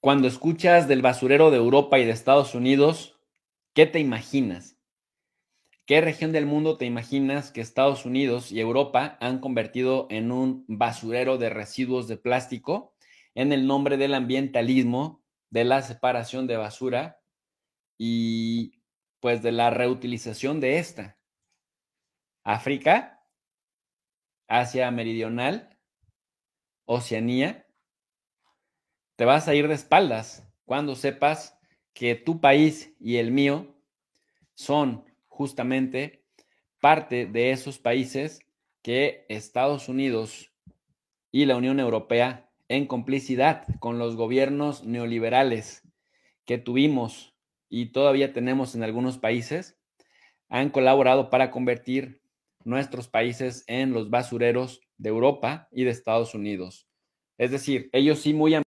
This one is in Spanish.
Cuando escuchas del basurero de Europa y de Estados Unidos, ¿qué te imaginas? ¿Qué región del mundo te imaginas que Estados Unidos y Europa han convertido en un basurero de residuos de plástico en el nombre del ambientalismo, de la separación de basura y pues de la reutilización de esta? África, Asia Meridional, Oceanía, te vas a ir de espaldas cuando sepas que tu país y el mío son justamente parte de esos países que Estados Unidos y la Unión Europea, en complicidad con los gobiernos neoliberales que tuvimos y todavía tenemos en algunos países, han colaborado para convertir nuestros países en los basureros de Europa y de Estados Unidos. Es decir, ellos sí muy